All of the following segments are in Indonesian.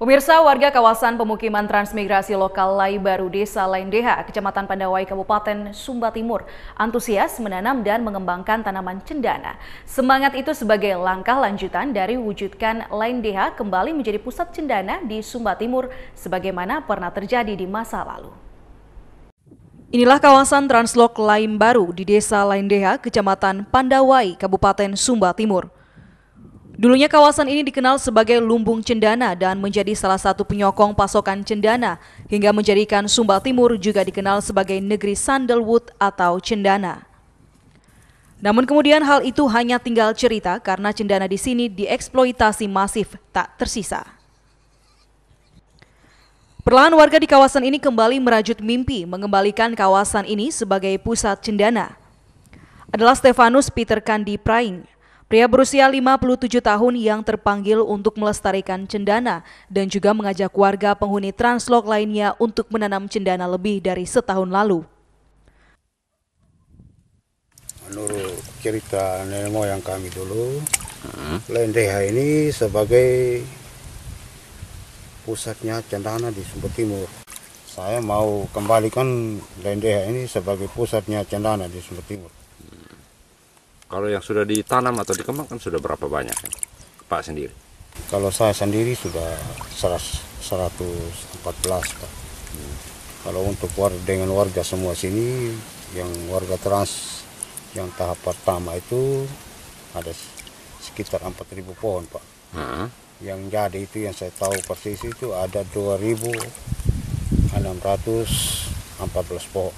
Pemirsa warga kawasan pemukiman transmigrasi lokal Lai Baru Desa Laindeha, Kecamatan Pandawai, Kabupaten Sumba Timur, antusias menanam dan mengembangkan tanaman cendana. Semangat itu sebagai langkah lanjutan dari wujudkan Laindeha kembali menjadi pusat cendana di Sumba Timur sebagaimana pernah terjadi di masa lalu. Inilah kawasan translok Laim Baru di Desa Laindeha, Kecamatan Pandawai, Kabupaten Sumba Timur. Dulunya kawasan ini dikenal sebagai Lumbung Cendana dan menjadi salah satu penyokong pasokan cendana, hingga menjadikan Sumba Timur juga dikenal sebagai negeri sandalwood atau cendana. Namun kemudian hal itu hanya tinggal cerita karena cendana di sini dieksploitasi masif tak tersisa. Perlahan warga di kawasan ini kembali merajut mimpi mengembalikan kawasan ini sebagai pusat cendana. Adalah Stefanus Peter Kandi Praing, Pria berusia 57 tahun yang terpanggil untuk melestarikan cendana dan juga mengajak warga penghuni translok lainnya untuk menanam cendana lebih dari setahun lalu. Menurut cerita nenek moyang kami dulu, hmm. Lendeha ini sebagai pusatnya cendana di Sumber Timur. Saya mau kembalikan Lendeha ini sebagai pusatnya cendana di Sumber Timur. Kalau yang sudah ditanam atau dikembangkan sudah berapa banyak ya? Pak sendiri? Kalau saya sendiri sudah 114 Pak. Hmm. Kalau untuk warga dengan warga semua sini yang warga trans yang tahap pertama itu ada sekitar 4.000 pohon Pak. Hmm. Yang jadi itu yang saya tahu persis itu ada 2.614 pohon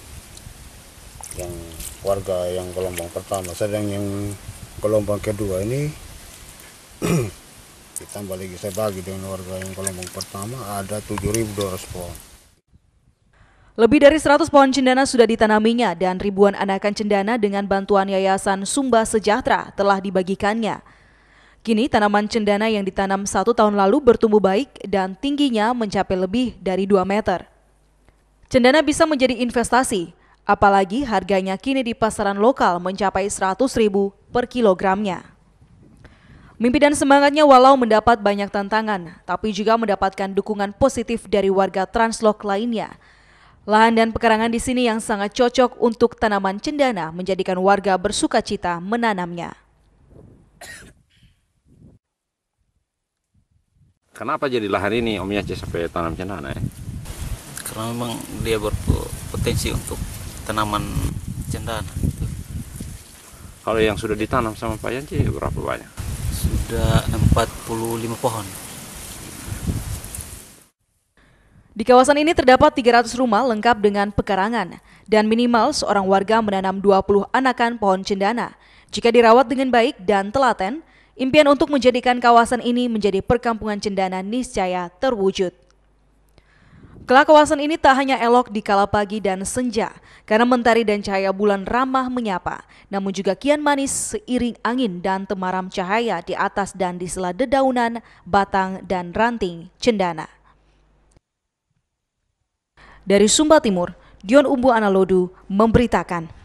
yang warga yang gelombang pertama sedang yang gelombang kedua ini ditambah lagi saya bagi dengan warga yang gelombang pertama ada 7.200 pohon. Lebih dari 100 pohon cendana sudah ditanaminya dan ribuan anakan cendana dengan bantuan Yayasan Sumba Sejahtera telah dibagikannya. Kini tanaman cendana yang ditanam satu tahun lalu bertumbuh baik dan tingginya mencapai lebih dari 2 meter. Cendana bisa menjadi investasi, Apalagi harganya kini di pasaran lokal mencapai 100 ribu per kilogramnya. Mimpi dan semangatnya walau mendapat banyak tantangan, tapi juga mendapatkan dukungan positif dari warga Translok lainnya. Lahan dan pekarangan di sini yang sangat cocok untuk tanaman cendana menjadikan warga bersuka cita menanamnya. Kenapa jadi lahan ini Om Yace sampai tanam cendana ya? Karena memang dia berpotensi untuk tanaman cendana itu. Kalau yang sudah ditanam sama Pak Yanci berapa banyak? Sudah 45 pohon. Di kawasan ini terdapat 300 rumah lengkap dengan pekarangan dan minimal seorang warga menanam 20 anakan pohon cendana. Jika dirawat dengan baik dan telaten, impian untuk menjadikan kawasan ini menjadi perkampungan cendana niscaya terwujud. Kelak kawasan ini tak hanya elok di kala pagi dan senja, karena mentari dan cahaya bulan ramah menyapa, namun juga kian manis seiring angin dan temaram cahaya di atas dan di sela dedaunan, batang, dan ranting cendana. Dari Sumba Timur, Dion Umbu Analodu memberitakan.